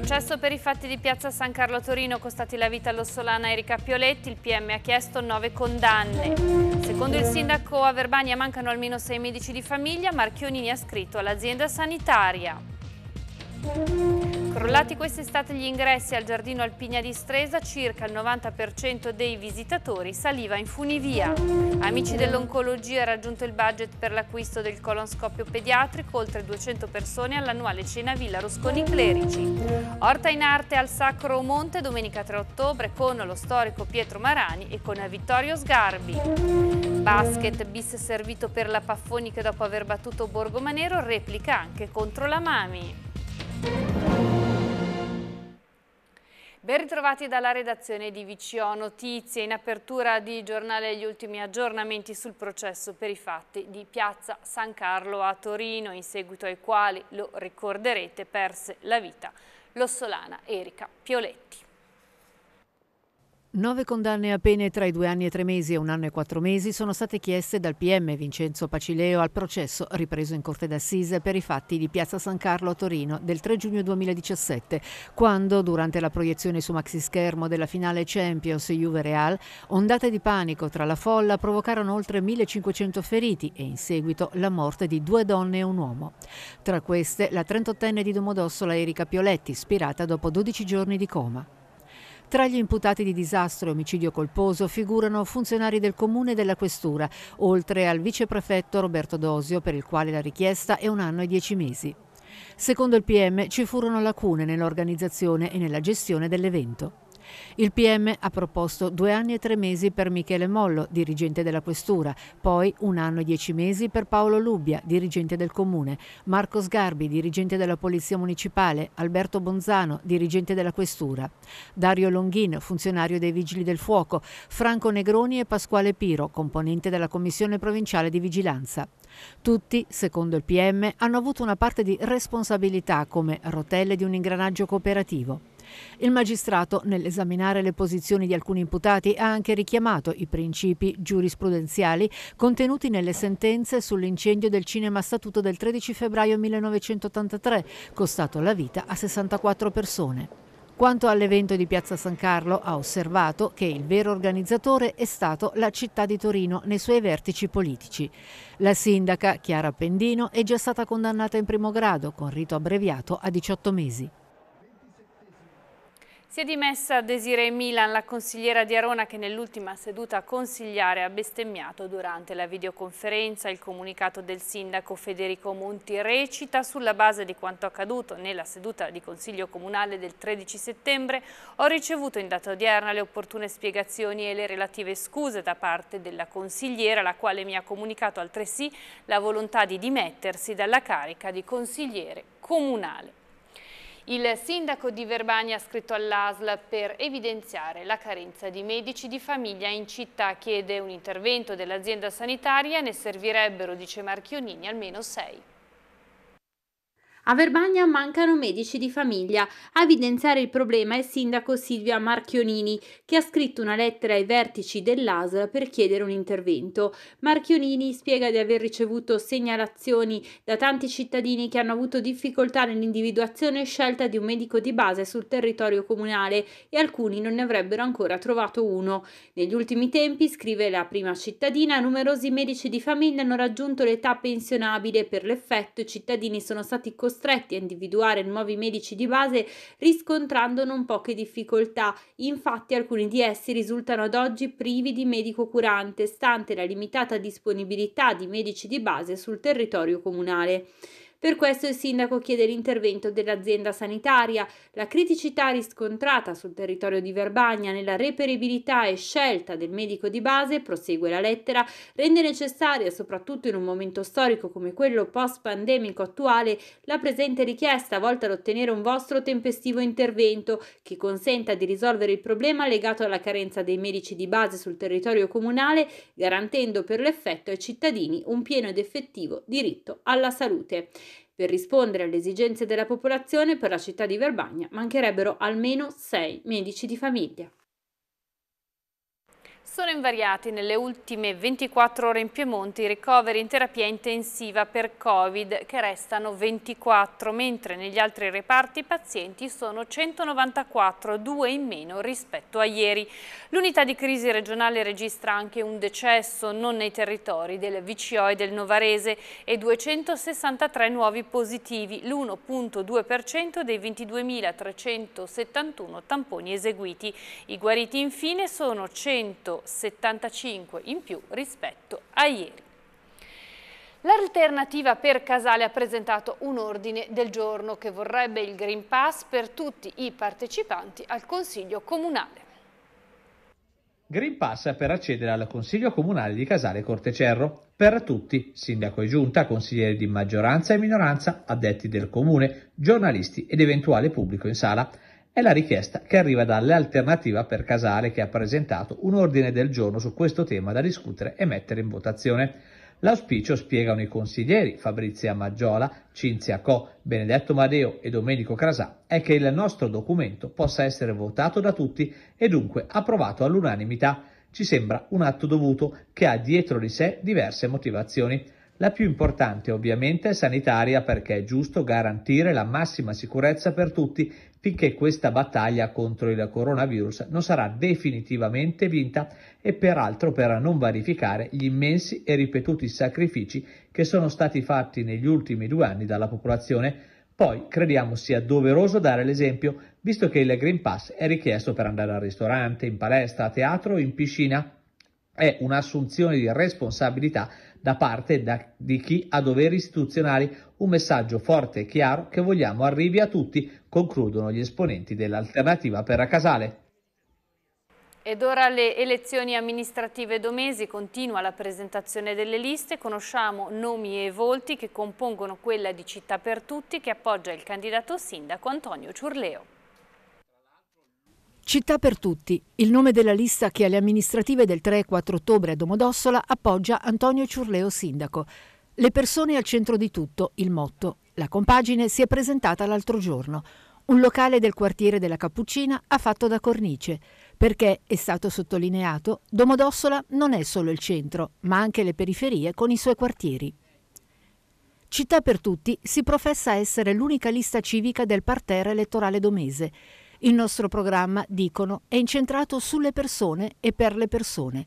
Processo per i fatti di Piazza San Carlo Torino costati la vita all'ossolana Erika Pioletti, il PM ha chiesto nove condanne. Secondo il sindaco a Verbania mancano almeno sei medici di famiglia, Marchionini ha scritto all'azienda sanitaria. Crollati quest'estate gli ingressi al giardino Alpigna di Stresa, circa il 90% dei visitatori saliva in funivia. Amici dell'oncologia ha raggiunto il budget per l'acquisto del colonscopio pediatrico, oltre 200 persone all'annuale cena Villa Rusconi Clerici. Orta in arte al Sacro Monte domenica 3 ottobre con lo storico Pietro Marani e con Vittorio Sgarbi. Basket, bis servito per la Paffoni che dopo aver battuto Borgomanero replica anche contro la Mami. Ben ritrovati dalla redazione di VCO Notizie. In apertura di giornale gli ultimi aggiornamenti sul processo per i fatti di Piazza San Carlo a Torino, in seguito ai quali, lo ricorderete, perse la vita l'ossolana Erika Pioletti. Nove condanne a pene tra i due anni e tre mesi e un anno e quattro mesi sono state chieste dal PM Vincenzo Pacileo al processo ripreso in Corte d'Assise per i fatti di Piazza San Carlo a Torino del 3 giugno 2017, quando, durante la proiezione su maxischermo della finale Champions Juve-Real, ondate di panico tra la folla provocarono oltre 1500 feriti e in seguito la morte di due donne e un uomo. Tra queste la 38enne di Domodossola Erika Pioletti, ispirata dopo 12 giorni di coma. Tra gli imputati di disastro e omicidio colposo figurano funzionari del comune e della questura, oltre al viceprefetto Roberto Dosio, per il quale la richiesta è un anno e dieci mesi. Secondo il PM ci furono lacune nell'organizzazione e nella gestione dell'evento. Il PM ha proposto due anni e tre mesi per Michele Mollo, dirigente della Questura, poi un anno e dieci mesi per Paolo Lubbia, dirigente del Comune, Marco Sgarbi, dirigente della Polizia Municipale, Alberto Bonzano, dirigente della Questura, Dario Longhin, funzionario dei Vigili del Fuoco, Franco Negroni e Pasquale Piro, componente della Commissione Provinciale di Vigilanza. Tutti, secondo il PM, hanno avuto una parte di responsabilità come rotelle di un ingranaggio cooperativo. Il magistrato, nell'esaminare le posizioni di alcuni imputati, ha anche richiamato i principi giurisprudenziali contenuti nelle sentenze sull'incendio del cinema Statuto del 13 febbraio 1983, costato la vita a 64 persone. Quanto all'evento di Piazza San Carlo, ha osservato che il vero organizzatore è stato la città di Torino nei suoi vertici politici. La sindaca Chiara Pendino è già stata condannata in primo grado con rito abbreviato a 18 mesi. Si è dimessa Desiree Milan, la consigliera di Arona, che nell'ultima seduta consigliare ha bestemmiato durante la videoconferenza. Il comunicato del sindaco Federico Monti recita sulla base di quanto accaduto nella seduta di consiglio comunale del 13 settembre. Ho ricevuto in data odierna le opportune spiegazioni e le relative scuse da parte della consigliera, la quale mi ha comunicato altresì la volontà di dimettersi dalla carica di consigliere comunale. Il sindaco di Verbania ha scritto all'ASL per evidenziare la carenza di medici di famiglia in città. Chiede un intervento dell'azienda sanitaria, ne servirebbero, dice Marchionini, almeno sei. A Verbagna mancano medici di famiglia. A evidenziare il problema è il sindaco Silvia Marchionini, che ha scritto una lettera ai vertici dell'ASL per chiedere un intervento. Marchionini spiega di aver ricevuto segnalazioni da tanti cittadini che hanno avuto difficoltà nell'individuazione e scelta di un medico di base sul territorio comunale e alcuni non ne avrebbero ancora trovato uno. Negli ultimi tempi, scrive la prima cittadina, numerosi medici di famiglia hanno raggiunto l'età pensionabile. Per l'effetto i cittadini sono stati costretti costretti a individuare nuovi medici di base riscontrando non poche difficoltà. Infatti alcuni di essi risultano ad oggi privi di medico curante, stante la limitata disponibilità di medici di base sul territorio comunale. Per questo il sindaco chiede l'intervento dell'azienda sanitaria. La criticità riscontrata sul territorio di Verbagna nella reperibilità e scelta del medico di base, prosegue la lettera, rende necessaria, soprattutto in un momento storico come quello post-pandemico attuale, la presente richiesta volta ad ottenere un vostro tempestivo intervento che consenta di risolvere il problema legato alla carenza dei medici di base sul territorio comunale, garantendo per l'effetto ai cittadini un pieno ed effettivo diritto alla salute. Per rispondere alle esigenze della popolazione per la città di Verbagna mancherebbero almeno sei medici di famiglia. Sono invariati nelle ultime 24 ore in Piemonte i ricoveri in terapia intensiva per Covid che restano 24, mentre negli altri reparti i pazienti sono 194, due in meno rispetto a ieri. L'unità di crisi regionale registra anche un decesso non nei territori del VCO e del Novarese e 263 nuovi positivi, l'1.2% dei 22.371 tamponi eseguiti. I guariti infine sono 100 175 in più rispetto a ieri. L'alternativa per Casale ha presentato un ordine del giorno che vorrebbe il Green Pass per tutti i partecipanti al Consiglio Comunale. Green Pass per accedere al Consiglio Comunale di Casale Cortecerro. Per tutti, sindaco e giunta, consiglieri di maggioranza e minoranza, addetti del comune, giornalisti ed eventuale pubblico in sala. È la richiesta che arriva dall'alternativa per Casale che ha presentato un ordine del giorno su questo tema da discutere e mettere in votazione. L'auspicio, spiegano i consiglieri Fabrizia Maggiola, Cinzia Co, Benedetto Madeo e Domenico Crasà, è che il nostro documento possa essere votato da tutti e dunque approvato all'unanimità. Ci sembra un atto dovuto che ha dietro di sé diverse motivazioni. La più importante ovviamente è sanitaria perché è giusto garantire la massima sicurezza per tutti finché questa battaglia contro il coronavirus non sarà definitivamente vinta e peraltro per non vanificare gli immensi e ripetuti sacrifici che sono stati fatti negli ultimi due anni dalla popolazione, poi crediamo sia doveroso dare l'esempio, visto che il Green Pass è richiesto per andare al ristorante, in palestra, a teatro o in piscina. È un'assunzione di responsabilità da parte da, di chi ha doveri istituzionali un messaggio forte e chiaro che vogliamo arrivi a tutti, concludono gli esponenti dell'alternativa per la Casale. Ed ora le elezioni amministrative domesi, continua la presentazione delle liste, conosciamo nomi e volti che compongono quella di Città per Tutti che appoggia il candidato sindaco Antonio Ciurleo. Città per tutti, il nome della lista che alle amministrative del 3 e 4 ottobre a Domodossola appoggia Antonio Ciurleo sindaco. Le persone al centro di tutto, il motto. La compagine si è presentata l'altro giorno. Un locale del quartiere della Cappuccina ha fatto da cornice, perché, è stato sottolineato, Domodossola non è solo il centro, ma anche le periferie con i suoi quartieri. Città per tutti si professa essere l'unica lista civica del parterre elettorale domese il nostro programma, dicono, è incentrato sulle persone e per le persone.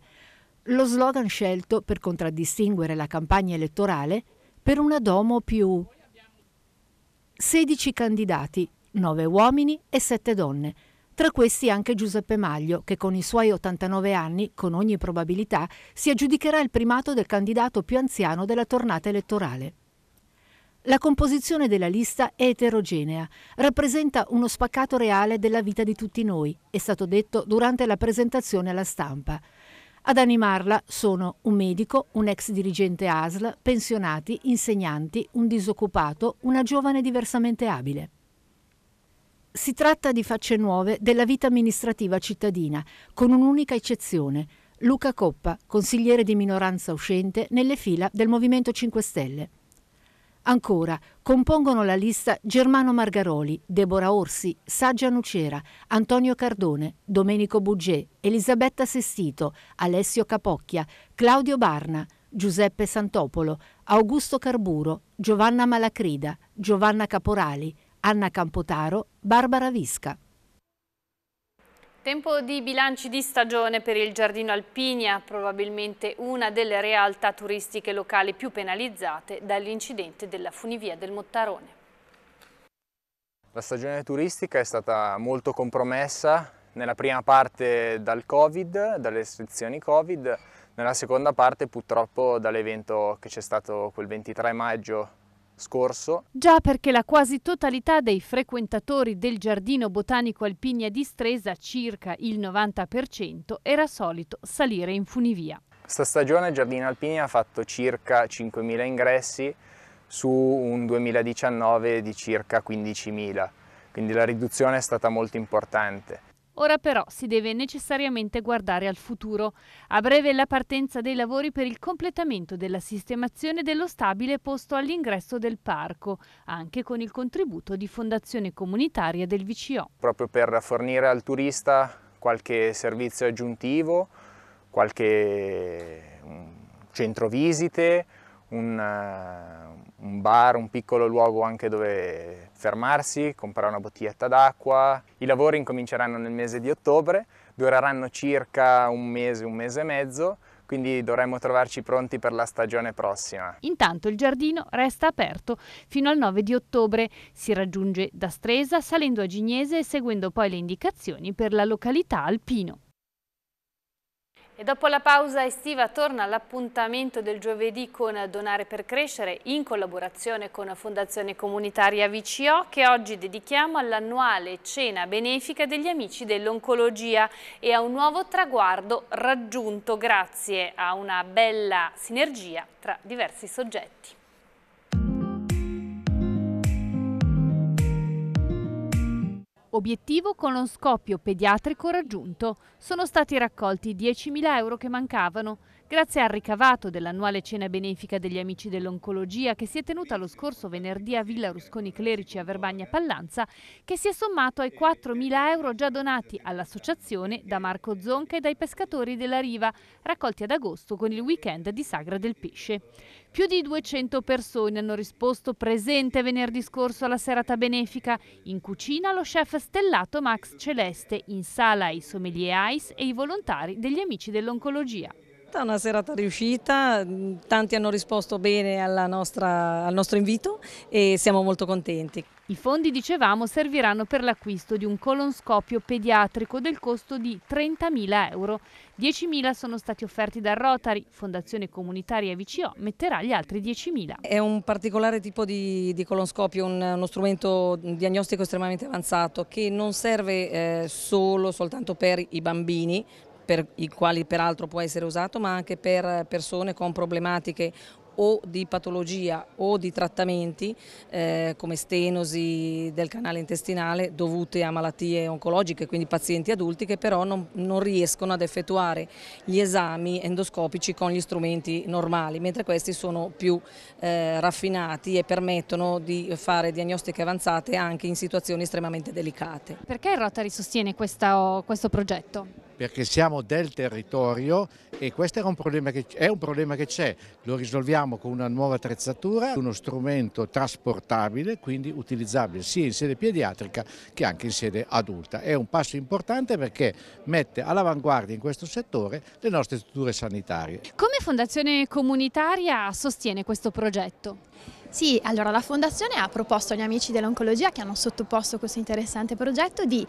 Lo slogan scelto per contraddistinguere la campagna elettorale per una domo più 16 candidati, 9 uomini e 7 donne. Tra questi anche Giuseppe Maglio, che con i suoi 89 anni, con ogni probabilità, si aggiudicherà il primato del candidato più anziano della tornata elettorale. La composizione della lista è eterogenea, rappresenta uno spaccato reale della vita di tutti noi, è stato detto durante la presentazione alla stampa. Ad animarla sono un medico, un ex dirigente ASL, pensionati, insegnanti, un disoccupato, una giovane diversamente abile. Si tratta di facce nuove della vita amministrativa cittadina, con un'unica eccezione, Luca Coppa, consigliere di minoranza uscente nelle fila del Movimento 5 Stelle. Ancora, compongono la lista Germano Margaroli, Deborah Orsi, Saggia Nucera, Antonio Cardone, Domenico Bugge, Elisabetta Sestito, Alessio Capocchia, Claudio Barna, Giuseppe Santopolo, Augusto Carburo, Giovanna Malacrida, Giovanna Caporali, Anna Campotaro, Barbara Visca. Tempo di bilanci di stagione per il Giardino Alpinia, probabilmente una delle realtà turistiche locali più penalizzate dall'incidente della funivia del Mottarone. La stagione turistica è stata molto compromessa nella prima parte dal Covid, dalle restrizioni Covid, nella seconda parte purtroppo dall'evento che c'è stato quel 23 maggio scorso. Già perché la quasi totalità dei frequentatori del Giardino Botanico Alpigna di Stresa, circa il 90%, era solito salire in funivia. Questa stagione il Giardino Alpigna ha fatto circa 5.000 ingressi su un 2019 di circa 15.000, quindi la riduzione è stata molto importante. Ora però si deve necessariamente guardare al futuro. A breve la partenza dei lavori per il completamento della sistemazione dello stabile posto all'ingresso del parco, anche con il contributo di fondazione comunitaria del VCO. Proprio per fornire al turista qualche servizio aggiuntivo, qualche mm, centro visite, un, un bar, un piccolo luogo anche dove fermarsi, comprare una bottiglietta d'acqua. I lavori incominceranno nel mese di ottobre, dureranno circa un mese, un mese e mezzo, quindi dovremmo trovarci pronti per la stagione prossima. Intanto il giardino resta aperto fino al 9 di ottobre. Si raggiunge da Stresa salendo a Gignese e seguendo poi le indicazioni per la località alpino. E dopo la pausa estiva torna l'appuntamento del giovedì con Donare per Crescere in collaborazione con Fondazione Comunitaria VCO che oggi dedichiamo all'annuale cena benefica degli amici dell'oncologia e a un nuovo traguardo raggiunto grazie a una bella sinergia tra diversi soggetti. Obiettivo con lo scoppio pediatrico raggiunto. Sono stati raccolti 10.000 euro che mancavano. Grazie al ricavato dell'annuale cena benefica degli Amici dell'Oncologia che si è tenuta lo scorso venerdì a Villa Rusconi Clerici a Verbagna Pallanza, che si è sommato ai 4.000 euro già donati all'associazione da Marco Zonca e dai pescatori della riva, raccolti ad agosto con il weekend di Sagra del Pesce. Più di 200 persone hanno risposto presente venerdì scorso alla serata benefica. In cucina lo chef stellato Max Celeste, in sala i sommelier ICE e i volontari degli Amici dell'Oncologia stata una serata riuscita, mm, tanti hanno risposto bene nostra, al nostro invito e siamo molto contenti. I fondi, dicevamo, serviranno per l'acquisto di un colonscopio pediatrico del costo di 30.000 euro. 10.000 sono stati offerti da Rotary, Fondazione Comunitaria VCO metterà gli altri 10.000. È un particolare tipo di, di colonscopio, un, uno strumento diagnostico estremamente avanzato che non serve eh, solo soltanto per i bambini, per i quali peraltro può essere usato, ma anche per persone con problematiche o di patologia o di trattamenti eh, come stenosi del canale intestinale dovute a malattie oncologiche, quindi pazienti adulti che però non, non, riescono ad effettuare gli esami endoscopici con gli strumenti normali, mentre questi sono più eh, raffinati e permettono di fare diagnostiche avanzate anche in situazioni estremamente delicate. Perché Rotary sostiene questo, questo progetto? perché siamo del territorio e questo un che, è un problema che c'è, lo risolviamo con una nuova attrezzatura, uno strumento trasportabile, quindi utilizzabile sia in sede pediatrica che anche in sede adulta. È un passo importante perché mette all'avanguardia in questo settore le nostre strutture sanitarie. Come Fondazione Comunitaria sostiene questo progetto? Sì, allora la Fondazione ha proposto agli amici dell'oncologia che hanno sottoposto questo interessante progetto di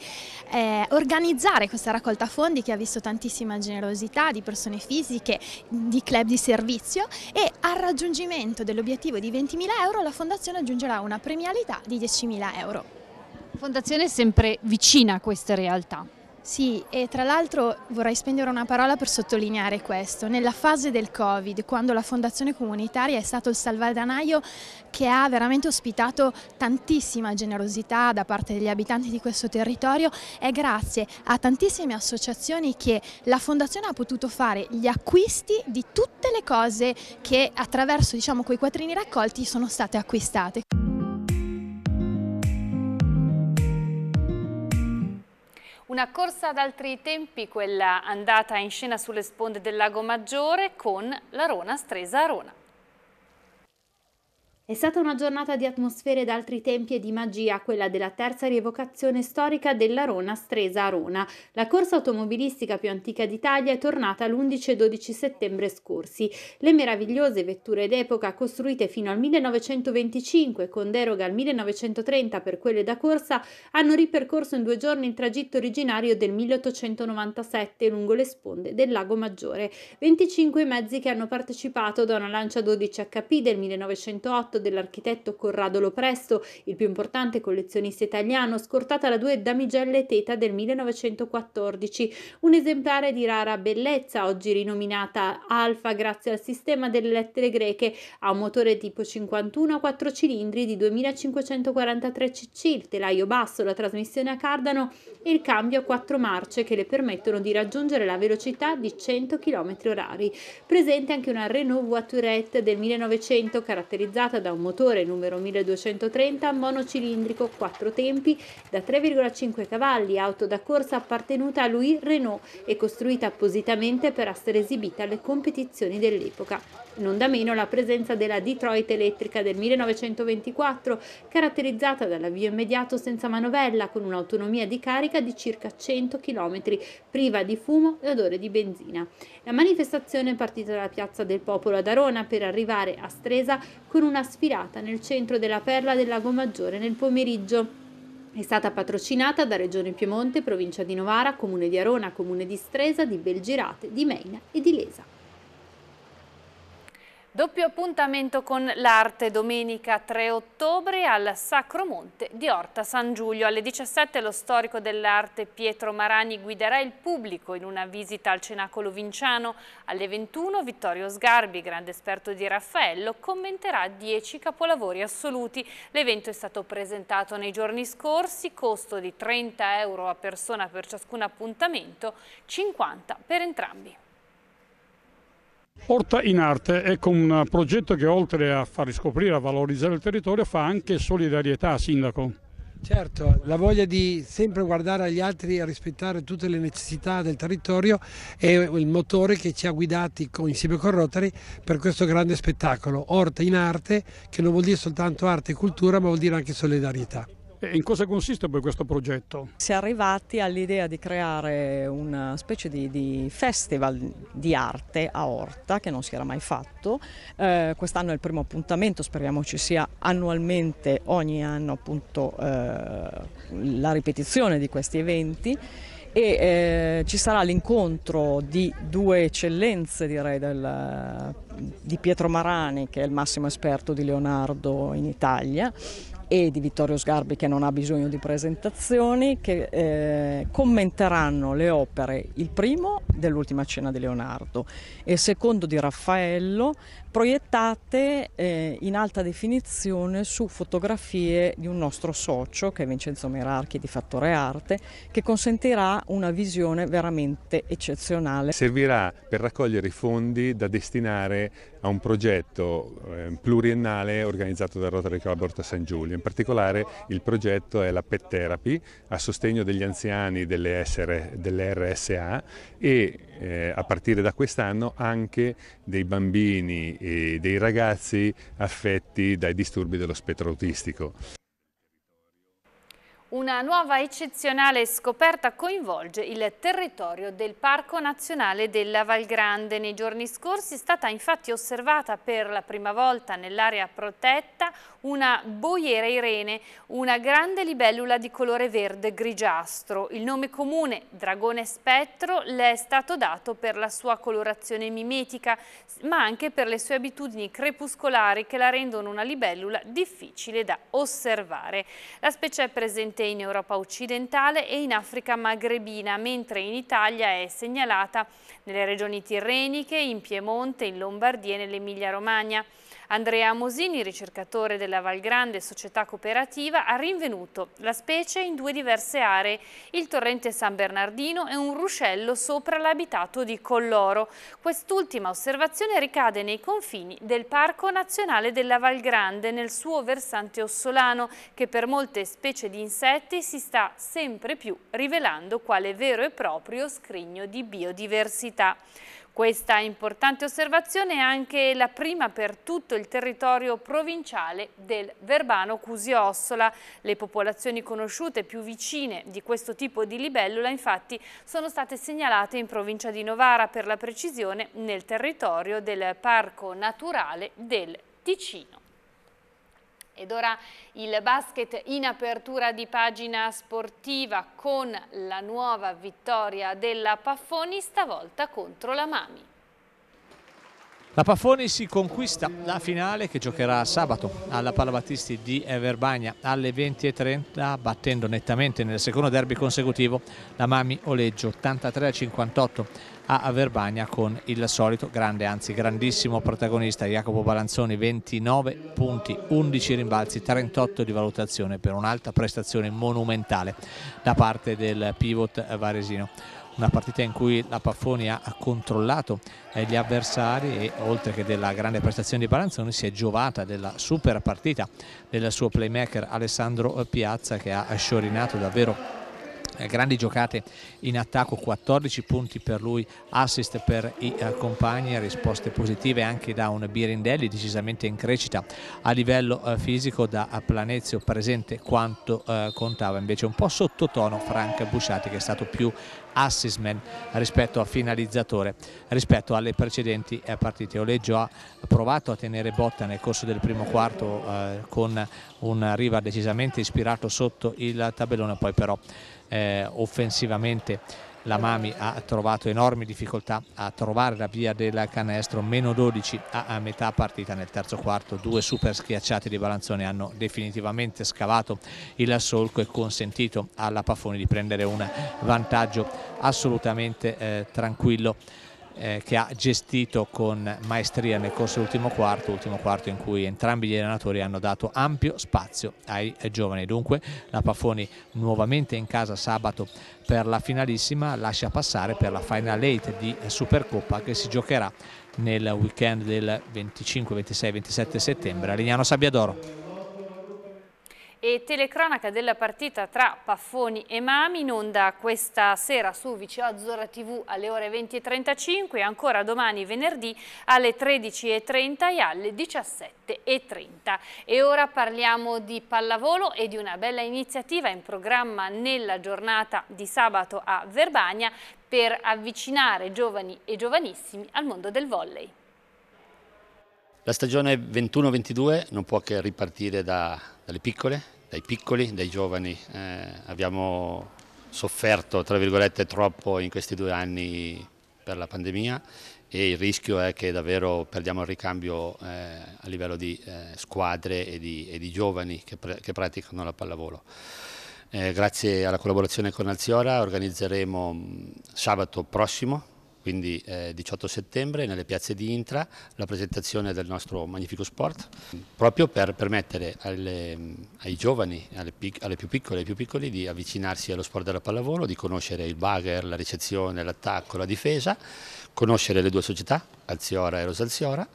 eh, organizzare questa raccolta fondi che ha visto tantissima generosità di persone fisiche, di club di servizio e al raggiungimento dell'obiettivo di 20.000 euro la Fondazione aggiungerà una premialità di 10.000 euro. La Fondazione è sempre vicina a queste realtà. Sì, e tra l'altro vorrei spendere una parola per sottolineare questo. Nella fase del Covid, quando la Fondazione Comunitaria è stato il salvadanaio che ha veramente ospitato tantissima generosità da parte degli abitanti di questo territorio, è grazie a tantissime associazioni che la Fondazione ha potuto fare gli acquisti di tutte le cose che attraverso diciamo, quei quattrini raccolti sono state acquistate. Una corsa ad altri tempi, quella andata in scena sulle sponde del Lago Maggiore con la Rona Stresa Arona. È stata una giornata di atmosfere d'altri tempi e di magia, quella della terza rievocazione storica della Rona Stresa Arona. La corsa automobilistica più antica d'Italia è tornata l'11 e 12 settembre scorsi. Le meravigliose vetture d'epoca costruite fino al 1925 con deroga al 1930 per quelle da corsa hanno ripercorso in due giorni il tragitto originario del 1897 lungo le sponde del Lago Maggiore. 25 mezzi che hanno partecipato da una Lancia 12 HP del 1908 1908 dell'architetto Corrado Lopresto, il più importante collezionista italiano, scortata da due damigelle teta del 1914, un esemplare di rara bellezza, oggi rinominata Alfa grazie al sistema delle lettere greche, ha un motore tipo 51 a 4 cilindri di 2543 cc, il telaio basso, la trasmissione a cardano e il cambio a quattro marce che le permettono di raggiungere la velocità di 100 km h Presente anche una Renault Voiturette del 1900 caratterizzata da un motore numero 1230 monocilindrico 4 tempi da 3,5 cavalli, auto da corsa appartenuta a Louis Renault e costruita appositamente per essere esibita alle competizioni dell'epoca. Non da meno la presenza della Detroit elettrica del 1924, caratterizzata dall'avvio immediato senza manovella, con un'autonomia di carica di circa 100 km, priva di fumo e odore di benzina. La manifestazione è partita dalla Piazza del Popolo ad Arona per arrivare a Stresa con una sfilata nel centro della Perla del Lago Maggiore nel pomeriggio. È stata patrocinata da Regione Piemonte, provincia di Novara, Comune di Arona, Comune di Stresa, di Belgirate, di Meina e di Lesa. Doppio appuntamento con l'arte domenica 3 ottobre al Sacro Monte di Orta San Giulio. Alle 17 lo storico dell'arte Pietro Marani guiderà il pubblico in una visita al Cenacolo Vinciano. Alle 21 Vittorio Sgarbi, grande esperto di Raffaello, commenterà 10 capolavori assoluti. L'evento è stato presentato nei giorni scorsi, costo di 30 euro a persona per ciascun appuntamento, 50 per entrambi. Orta in Arte è un progetto che oltre a far riscoprire, e valorizzare il territorio, fa anche solidarietà, Sindaco. Certo, la voglia di sempre guardare agli altri e rispettare tutte le necessità del territorio è il motore che ci ha guidati insieme con Rotary per questo grande spettacolo, Orta in Arte, che non vuol dire soltanto arte e cultura ma vuol dire anche solidarietà in cosa consiste poi questo progetto? Si è arrivati all'idea di creare una specie di, di, festival di arte a Orta che non si era mai fatto, eh, quest'anno è il primo appuntamento, speriamo ci sia annualmente ogni anno appunto eh, la ripetizione di questi eventi e eh, ci sarà l'incontro di due eccellenze direi del, di Pietro Marani che è il massimo esperto di Leonardo in Italia e di Vittorio Sgarbi che non ha bisogno di presentazioni, che eh, commenteranno le opere, il primo dell'ultima cena di Leonardo e il secondo di Raffaello, proiettate eh, in alta definizione su fotografie di un nostro socio che è Vincenzo Merarchi di Fattore Arte, che consentirà una visione veramente eccezionale. Servirà per raccogliere i fondi da destinare a un progetto eh, pluriennale organizzato dal Rotary Club Orta San Giulio particolare il progetto è la Pet Therapy a sostegno degli anziani delle, SR, delle RSA e eh, a partire da quest'anno anche dei bambini e dei ragazzi affetti dai disturbi dello spettro autistico. Una nuova eccezionale scoperta coinvolge il territorio del Parco Nazionale della Val Grande. Nei giorni scorsi è stata infatti osservata per la prima volta nell'area protetta una boiera irene, una grande libellula di colore verde grigiastro. Il nome comune, dragone spettro, le è stato dato per la sua colorazione mimetica, ma anche per le sue abitudini crepuscolari che la rendono una libellula difficile da osservare. La specie è presente presente in Europa occidentale e in Africa magrebina, mentre in Italia è segnalata nelle regioni tirreniche, in Piemonte, in Lombardia e nell'Emilia Romagna. Andrea Mosini, ricercatore della Valgrande Società Cooperativa, ha rinvenuto la specie in due diverse aree, il torrente San Bernardino e un ruscello sopra l'abitato di Colloro. Quest'ultima osservazione ricade nei confini del Parco Nazionale della Valgrande, nel suo versante ossolano, che per molte specie di insetti si sta sempre più rivelando quale vero e proprio scrigno di biodiversità. Questa importante osservazione è anche la prima per tutto il territorio provinciale del Verbano Cusiossola. Le popolazioni conosciute più vicine di questo tipo di libellula infatti sono state segnalate in provincia di Novara per la precisione nel territorio del Parco Naturale del Ticino. Ed ora il basket in apertura di pagina sportiva con la nuova vittoria della Paffoni, stavolta contro la Mami. La Paffoni si conquista la finale che giocherà sabato alla Palabattisti di Verbagna alle 20.30 battendo nettamente nel secondo derby consecutivo la Mami Oleggio 83-58 a Verbagna con il solito grande, anzi grandissimo protagonista Jacopo Balanzoni, 29 punti, 11 rimbalzi, 38 di valutazione per un'alta prestazione monumentale da parte del pivot varesino una partita in cui la Paffoni ha controllato eh, gli avversari e oltre che della grande prestazione di Balanzoni si è giovata della super partita del suo playmaker Alessandro Piazza che ha sciorinato davvero eh, grandi giocate in attacco, 14 punti per lui, assist per i eh, compagni, risposte positive anche da un Birindelli decisamente in crescita a livello eh, fisico da Planezio presente quanto contava invece un po' sottotono Frank Busciati che è stato più assist man rispetto a finalizzatore rispetto alle precedenti partite. Oleggio ha provato a tenere botta nel corso del primo quarto eh, con un Riva decisamente ispirato sotto il tabellone poi però eh, offensivamente la Mami ha trovato enormi difficoltà a trovare la via del canestro, meno 12 a, metà partita nel terzo quarto, due super schiacciate di Balanzone hanno definitivamente scavato il solco e consentito alla Paffoni di prendere un vantaggio assolutamente eh, tranquillo eh, che ha gestito con maestria nel corso dell'ultimo quarto, ultimo quarto in cui entrambi gli allenatori hanno dato ampio spazio ai giovani. Dunque la Pafoni nuovamente in casa sabato per la finalissima lascia passare per la final 8 di Supercoppa che si giocherà nel weekend del 25, 26, 27 settembre a Lignano Sabbiadoro e telecronaca della partita tra Paffoni e Mami in onda questa sera su Vice Azzurra TV alle ore 20.35 e ancora domani venerdì alle 13.30 e alle 17.30. E ora parliamo di pallavolo e di una bella iniziativa in programma nella giornata di sabato a Verbania per avvicinare giovani e giovanissimi al mondo del volley. La stagione 21-22 non può che ripartire da, dalle piccole, dai piccoli, dai giovani. Eh, abbiamo sofferto tra virgolette troppo in questi due anni per la pandemia e il rischio è che davvero perdiamo il ricambio eh, a livello di eh, squadre e di, e di giovani che, che, praticano la pallavolo. Eh, grazie alla collaborazione con Alziora organizzeremo sabato prossimo quindi eh, 18 settembre nelle piazze di Intra la presentazione del nostro magnifico sport, proprio per permettere alle, ai giovani, alle, pic, alle più piccole e ai più piccoli di avvicinarsi allo sport della pallavolo, di conoscere il bagger, la ricezione, l'attacco, la difesa, conoscere le due società, Alziora e Rosalziora,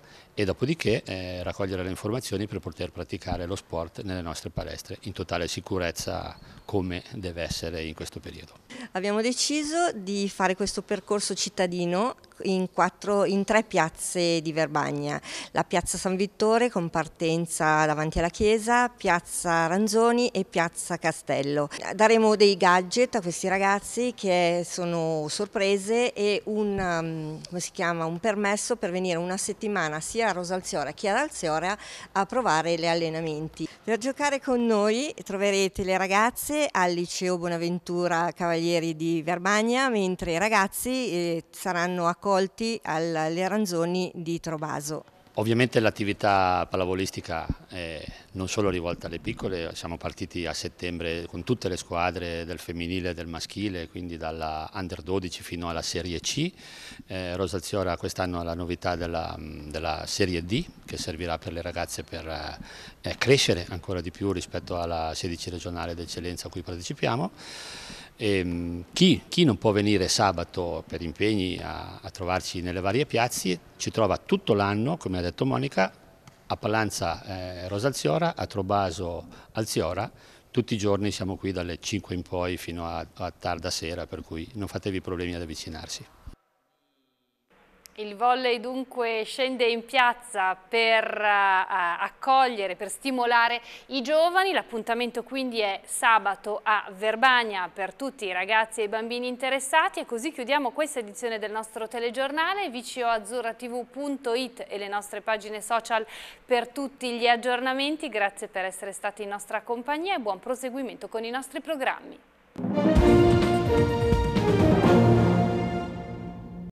e dopodiché eh, raccogliere le informazioni per poter praticare lo sport nelle nostre palestre in totale sicurezza come deve essere in questo periodo. Abbiamo deciso di fare questo percorso cittadino in, quattro, in, tre piazze di Verbagna, la piazza San Vittore con partenza davanti alla chiesa, piazza Ranzoni e piazza Castello. Daremo dei gadget a questi ragazzi che sono sorprese e un, um, chiama, un permesso per venire una settimana sia a Rosalziora che ad Alziora a provare gli allenamenti. Per giocare con noi troverete le ragazze al liceo Bonaventura Cavalieri di Verbagna, mentre i ragazzi eh, saranno accompagnati raccolti alle Ranzoni di Trovaso. Ovviamente l'attività pallavolistica è non solo rivolta alle piccole, siamo partiti a settembre con tutte le squadre del femminile e del maschile, quindi dalla Under 12 fino alla Serie C. Eh, Rosalziora quest'anno ha la novità della, della, Serie D che servirà per le ragazze per eh, eh crescere ancora di più rispetto alla 16 regionale d'eccellenza a cui partecipiamo. E, ehm, chi, chi, non può venire sabato per impegni a, a trovarci nelle varie piazze ci trova tutto l'anno, come ha detto Monica, a Pallanza eh, Rosalziora, a Trobaso Alziora, tutti i giorni siamo qui dalle 5 in poi fino a, a tarda sera, per cui non fatevi problemi ad avvicinarsi. Il volley dunque scende in piazza per uh, accogliere, per stimolare i giovani, l'appuntamento quindi è sabato a Verbania per tutti i ragazzi e i bambini interessati e così chiudiamo questa edizione del nostro telegiornale vcoazzurratv.it e le nostre pagine social per tutti gli aggiornamenti, grazie per essere stati in nostra compagnia e buon proseguimento con i nostri programmi.